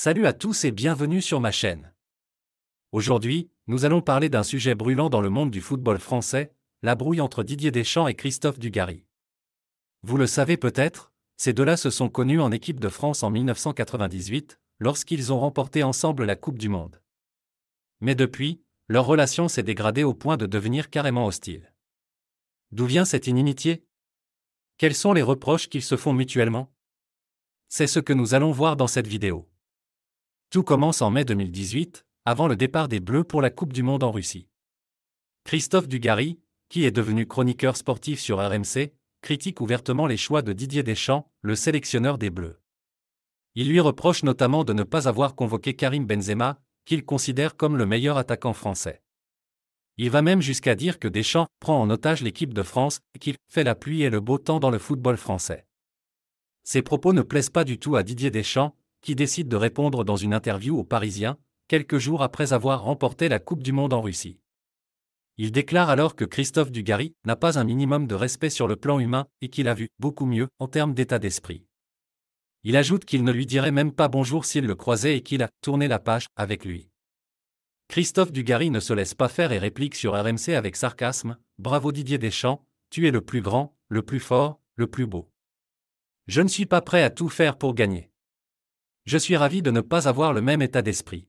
Salut à tous et bienvenue sur ma chaîne. Aujourd'hui, nous allons parler d'un sujet brûlant dans le monde du football français, la brouille entre Didier Deschamps et Christophe Dugarry. Vous le savez peut-être, ces deux-là se sont connus en équipe de France en 1998, lorsqu'ils ont remporté ensemble la Coupe du Monde. Mais depuis, leur relation s'est dégradée au point de devenir carrément hostile. D'où vient cette inimitié Quels sont les reproches qu'ils se font mutuellement C'est ce que nous allons voir dans cette vidéo. Tout commence en mai 2018, avant le départ des Bleus pour la Coupe du Monde en Russie. Christophe Dugarry, qui est devenu chroniqueur sportif sur RMC, critique ouvertement les choix de Didier Deschamps, le sélectionneur des Bleus. Il lui reproche notamment de ne pas avoir convoqué Karim Benzema, qu'il considère comme le meilleur attaquant français. Il va même jusqu'à dire que Deschamps prend en otage l'équipe de France et qu'il fait la pluie et le beau temps dans le football français. Ces propos ne plaisent pas du tout à Didier Deschamps, qui décide de répondre dans une interview aux Parisiens, quelques jours après avoir remporté la Coupe du Monde en Russie. Il déclare alors que Christophe Dugary n'a pas un minimum de respect sur le plan humain et qu'il a vu beaucoup mieux en termes d'état d'esprit. Il ajoute qu'il ne lui dirait même pas bonjour s'il le croisait et qu'il a tourné la page avec lui. Christophe Dugary ne se laisse pas faire et réplique sur RMC avec sarcasme Bravo Didier Deschamps, tu es le plus grand, le plus fort, le plus beau. Je ne suis pas prêt à tout faire pour gagner. Je suis ravi de ne pas avoir le même état d'esprit.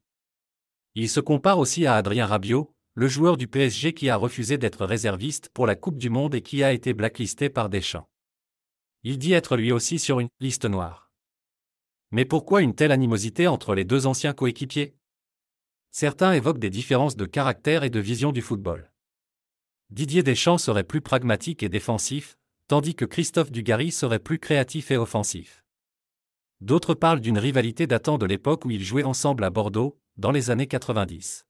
Il se compare aussi à Adrien Rabiot, le joueur du PSG qui a refusé d'être réserviste pour la Coupe du Monde et qui a été blacklisté par Deschamps. Il dit être lui aussi sur une liste noire. Mais pourquoi une telle animosité entre les deux anciens coéquipiers Certains évoquent des différences de caractère et de vision du football. Didier Deschamps serait plus pragmatique et défensif, tandis que Christophe Dugarry serait plus créatif et offensif. D'autres parlent d'une rivalité datant de l'époque où ils jouaient ensemble à Bordeaux, dans les années 90.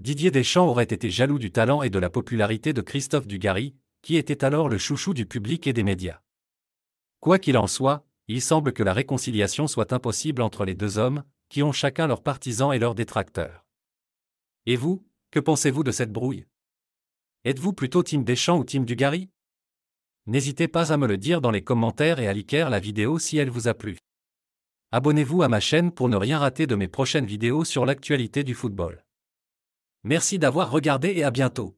Didier Deschamps aurait été jaloux du talent et de la popularité de Christophe Dugarry, qui était alors le chouchou du public et des médias. Quoi qu'il en soit, il semble que la réconciliation soit impossible entre les deux hommes, qui ont chacun leurs partisans et leurs détracteurs. Et vous, que pensez-vous de cette brouille Êtes-vous plutôt team Deschamps ou team Dugarry N'hésitez pas à me le dire dans les commentaires et à liker la vidéo si elle vous a plu. Abonnez-vous à ma chaîne pour ne rien rater de mes prochaines vidéos sur l'actualité du football. Merci d'avoir regardé et à bientôt.